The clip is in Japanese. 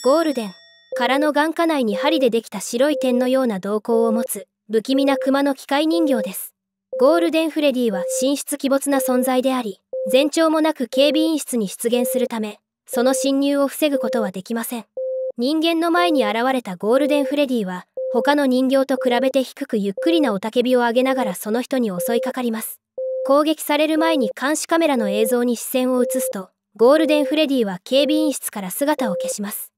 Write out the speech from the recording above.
ゴールデン空の眼下内に針でできた白い点のような瞳孔を持つ不気味な熊の機械人形ですゴールデンフレディは神出鬼没な存在であり前兆もなく警備員室に出現するためその侵入を防ぐことはできません人間の前に現れたゴールデンフレディは他の人形と比べて低くゆっくりな雄たけびを上げながらその人に襲いかかります攻撃される前に監視カメラの映像に視線を移すとゴールデンフレディは警備員室から姿を消します